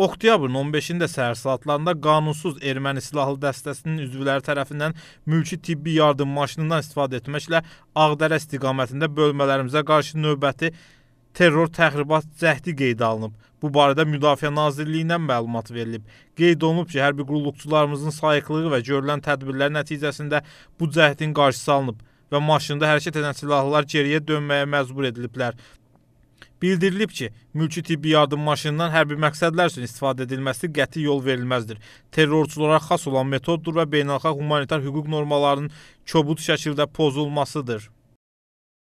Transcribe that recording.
Oktyabrın 15-də səhər saatlarında qanunsuz erməni silahlı dəstəsinin üzvləri tərəfindən mülki tibbi yardım maşınından istifadə etməklə Ağdərə istiqamətində bölmələrimizə qarşı növbəti terror təxribat cəhdi qeydə alınıb. Bu barədə Müdafiə Nazirliyindən məlumat verilib. Qeyd olunub ki, hərbi qulluqçularımızın sayıqlığı və görülən tədbirlər nəticəsində bu cəhdin qarşısı alınıb və maşında hərəkət edən silahlılar geriyə dönməyə məcbur ediliblər. Bildirilib ki, mülki tibbi yardım maşınından hərbi məqsədlər üçün istifadə edilməsi qəti yol verilməzdir. Terrorçulara xas olan metoddur və beynəlxalq humanitar hüquq normalarının kobud şəkildə pozulmasıdır.